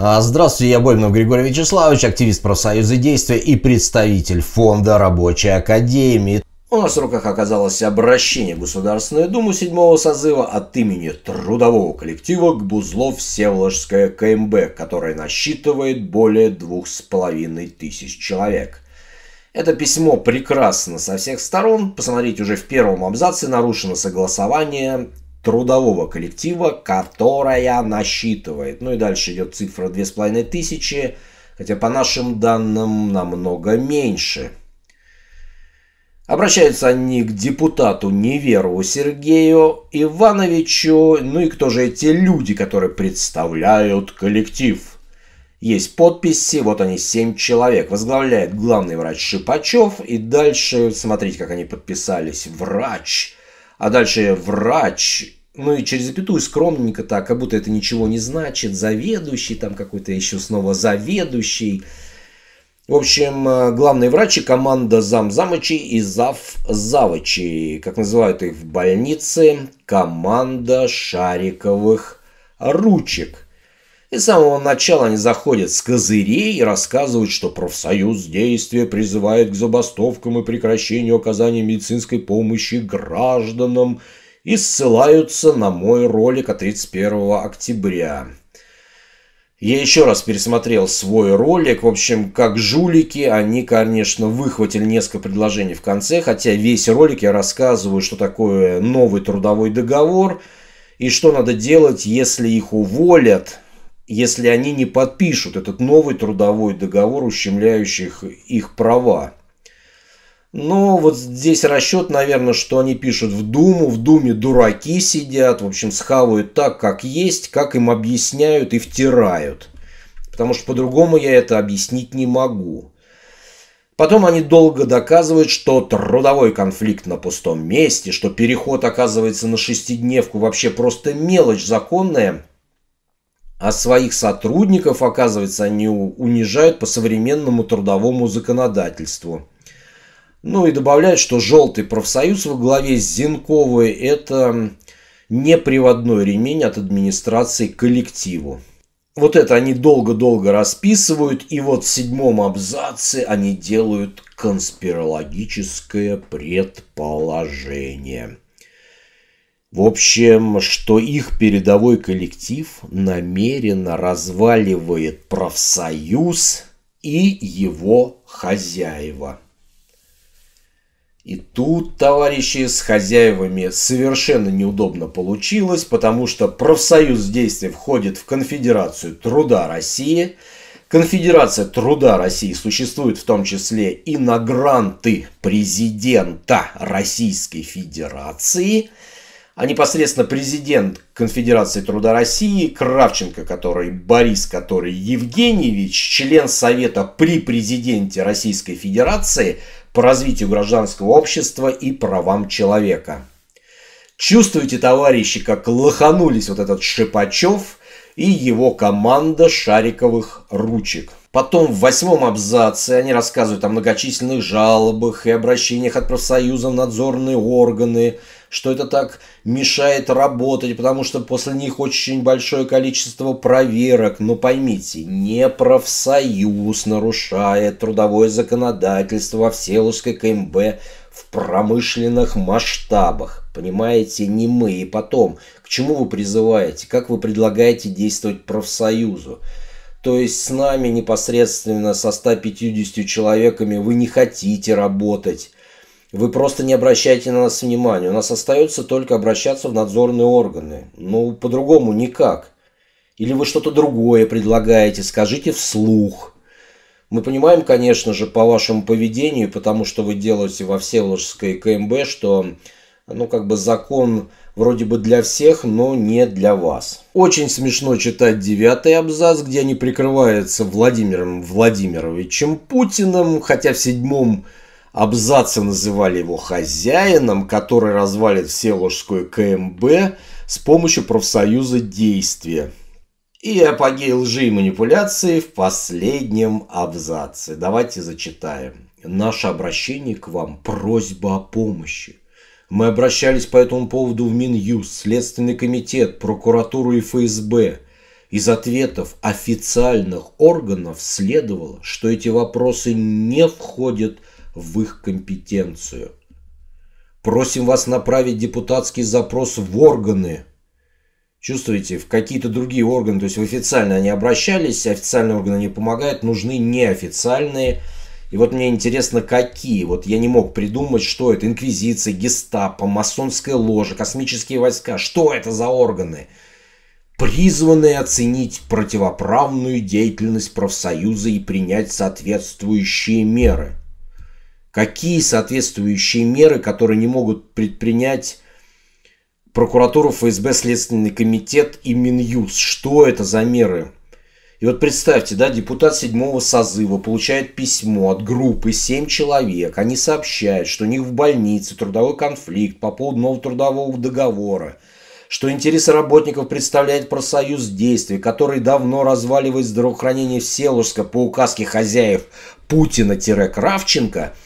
А, здравствуйте, я Больнов Григорий Вячеславович, активист профсоюза действия и представитель фонда Рабочей Академии. У нас в руках оказалось обращение в Государственную Думу седьмого созыва от имени трудового коллектива к Бузлов Всеволожская КМБ, которая насчитывает более двух с половиной тысяч человек. Это письмо прекрасно со всех сторон. Посмотрите, уже в первом абзаце нарушено согласование трудового коллектива, которая насчитывает. Ну и дальше идет цифра 2500, хотя по нашим данным намного меньше. Обращаются они к депутату Неверову Сергею Ивановичу. Ну и кто же эти люди, которые представляют коллектив? Есть подписи, вот они, 7 человек. Возглавляет главный врач Шипачев. И дальше, смотрите, как они подписались. Врач. А дальше врач ну и через запятую скромненько так, как будто это ничего не значит, заведующий, там какой-то еще снова заведующий. В общем, э, главный врач и команда замзамычей и зав завычей, как называют их в больнице, команда шариковых ручек. И с самого начала они заходят с козырей и рассказывают, что профсоюз действия призывает к забастовкам и прекращению оказания медицинской помощи гражданам и ссылаются на мой ролик от 31 октября. Я еще раз пересмотрел свой ролик. В общем, как жулики, они, конечно, выхватили несколько предложений в конце, хотя весь ролик я рассказываю, что такое новый трудовой договор и что надо делать, если их уволят, если они не подпишут этот новый трудовой договор, ущемляющий их права. Но ну, вот здесь расчет, наверное, что они пишут в Думу, в Думе дураки сидят, в общем, схавают так, как есть, как им объясняют и втирают. Потому что по-другому я это объяснить не могу. Потом они долго доказывают, что трудовой конфликт на пустом месте, что переход оказывается на шестидневку вообще просто мелочь законная, а своих сотрудников, оказывается, они унижают по современному трудовому законодательству. Ну и добавляют, что желтый профсоюз во главе с Зинковой – это неприводной ремень от администрации коллективу. Вот это они долго-долго расписывают, и вот в седьмом абзаце они делают конспирологическое предположение. В общем, что их передовой коллектив намеренно разваливает профсоюз и его хозяева – и тут, товарищи, с хозяевами совершенно неудобно получилось, потому что профсоюз действия входит в Конфедерацию труда России. Конфедерация труда России существует в том числе и на гранты президента Российской Федерации а непосредственно президент Конфедерации труда России Кравченко, который Борис, который Евгеньевич, член Совета при президенте Российской Федерации, по развитию гражданского общества и правам человека. Чувствуете, товарищи, как лоханулись вот этот Шипачев и его команда шариковых ручек. Потом в восьмом абзаце они рассказывают о многочисленных жалобах и обращениях от профсоюзов в надзорные органы, что это так мешает работать, потому что после них очень большое количество проверок. Но ну, поймите, не профсоюз нарушает трудовое законодательство в Всеволожской КМБ в промышленных масштабах. Понимаете, не мы. И потом, к чему вы призываете? Как вы предлагаете действовать профсоюзу? То есть с нами непосредственно со 150 человеками вы не хотите работать. Вы просто не обращаете на нас внимания. У нас остается только обращаться в надзорные органы. Ну, по-другому никак. Или вы что-то другое предлагаете, скажите вслух. Мы понимаем, конечно же, по вашему поведению, потому что вы делаете во Всеволожской КМБ, что, ну, как бы закон вроде бы для всех, но не для вас. Очень смешно читать девятый абзац, где они прикрываются Владимиром Владимировичем Путиным, хотя в седьмом Абзацы называли его хозяином, который развалит все ложское КМБ с помощью профсоюза действия. И апогей лжи и манипуляции в последнем абзаце. Давайте зачитаем. Наше обращение к вам – просьба о помощи. Мы обращались по этому поводу в Минюст, Следственный комитет, прокуратуру и ФСБ. Из ответов официальных органов следовало, что эти вопросы не входят в в их компетенцию. Просим вас направить депутатский запрос в органы. Чувствуете, в какие-то другие органы, то есть в официальные они обращались, официальные органы не помогают, нужны неофициальные. И вот мне интересно, какие. Вот я не мог придумать, что это. Инквизиция, гестапо, масонская ложа, космические войска. Что это за органы? призванные оценить противоправную деятельность профсоюза и принять соответствующие меры – Какие соответствующие меры, которые не могут предпринять прокуратура, ФСБ, Следственный комитет и Минюс? Что это за меры? И вот представьте, да, депутат седьмого созыва получает письмо от группы 7 человек. Они сообщают, что у них в больнице трудовой конфликт по поводу нового трудового договора, что интересы работников представляет профсоюз действий, который давно разваливает здравоохранение в Вселушска по указке хозяев Путина-Кравченко –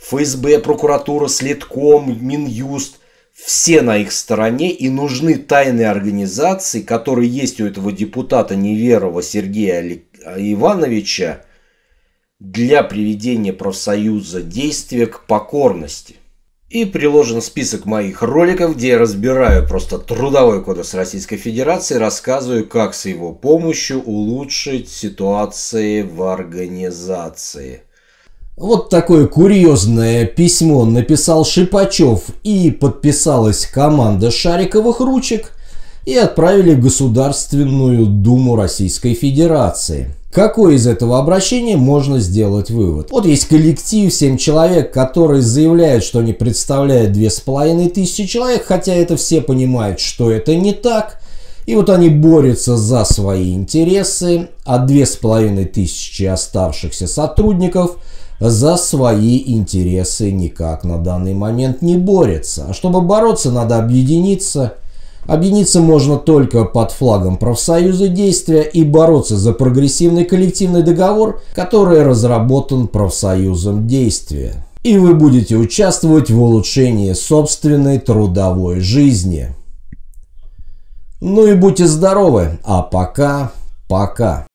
ФСБ, прокуратура, Следком, Минюст, все на их стороне и нужны тайные организации, которые есть у этого депутата Неверова Сергея Ивановича для приведения профсоюза действия к покорности. И приложен список моих роликов, где я разбираю просто трудовой кодекс Российской Федерации, рассказываю, как с его помощью улучшить ситуации в организации. Вот такое курьезное письмо написал Шипачев и подписалась команда шариковых ручек и отправили в Государственную Думу Российской Федерации. Какое из этого обращения можно сделать вывод? Вот есть коллектив 7 человек, которые заявляют, что они представляют 2500 человек, хотя это все понимают, что это не так. И вот они борются за свои интересы, а 2500 оставшихся сотрудников – за свои интересы никак на данный момент не борется. А чтобы бороться, надо объединиться. Объединиться можно только под флагом профсоюза действия и бороться за прогрессивный коллективный договор, который разработан профсоюзом действия. И вы будете участвовать в улучшении собственной трудовой жизни. Ну и будьте здоровы, а пока, пока.